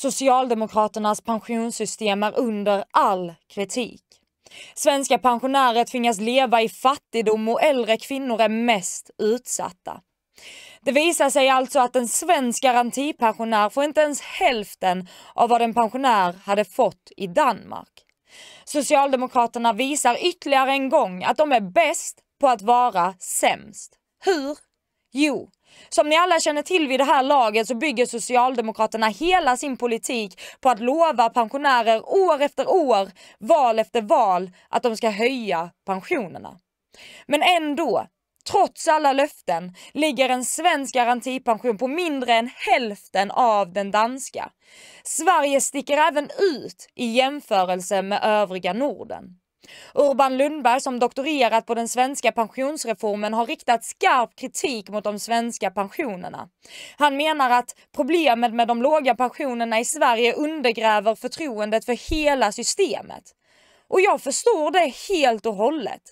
Socialdemokraternas pensionssystem är under all kritik. Svenska pensionärer tvingas leva i fattigdom och äldre kvinnor är mest utsatta. Det visar sig alltså att en svensk garantipensionär får inte ens hälften av vad en pensionär hade fått i Danmark. Socialdemokraterna visar ytterligare en gång att de är bäst på att vara sämst. Hur Jo, som ni alla känner till vid det här laget så bygger Socialdemokraterna hela sin politik på att lova pensionärer år efter år, val efter val, att de ska höja pensionerna. Men ändå, trots alla löften, ligger en svensk garantipension på mindre än hälften av den danska. Sverige sticker även ut i jämförelse med övriga Norden. Urban Lundberg som doktorerat på den svenska pensionsreformen har riktat skarp kritik mot de svenska pensionerna. Han menar att problemet med de låga pensionerna i Sverige undergräver förtroendet för hela systemet. Och jag förstår det helt och hållet.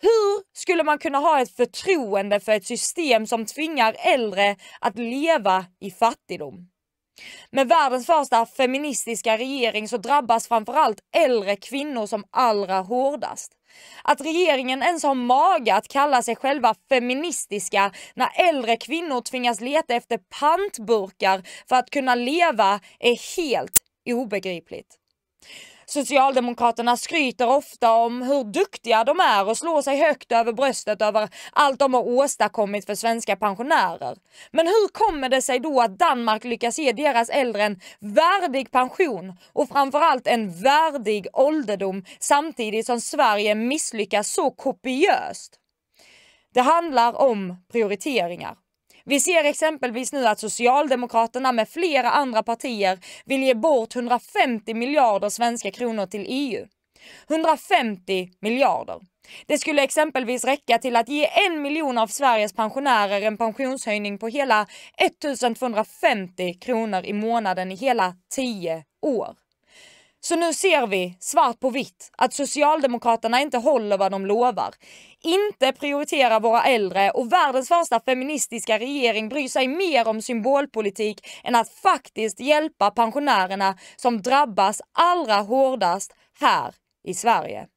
Hur skulle man kunna ha ett förtroende för ett system som tvingar äldre att leva i fattigdom? Med världens första feministiska regering så drabbas framförallt äldre kvinnor som allra hårdast. Att regeringen ens har mage att kalla sig själva feministiska när äldre kvinnor tvingas leta efter pantburkar för att kunna leva är helt obegripligt. Socialdemokraterna skryter ofta om hur duktiga de är och slår sig högt över bröstet över allt de har åstadkommit för svenska pensionärer. Men hur kommer det sig då att Danmark lyckas ge deras äldre en värdig pension och framförallt en värdig ålderdom samtidigt som Sverige misslyckas så kopiöst? Det handlar om prioriteringar. Vi ser exempelvis nu att Socialdemokraterna med flera andra partier vill ge bort 150 miljarder svenska kronor till EU. 150 miljarder. Det skulle exempelvis räcka till att ge en miljon av Sveriges pensionärer en pensionshöjning på hela 1250 kronor i månaden i hela 10 år. Så nu ser vi svart på vitt att Socialdemokraterna inte håller vad de lovar. Inte prioriterar våra äldre och världens första feministiska regering bryr sig mer om symbolpolitik än att faktiskt hjälpa pensionärerna som drabbas allra hårdast här i Sverige.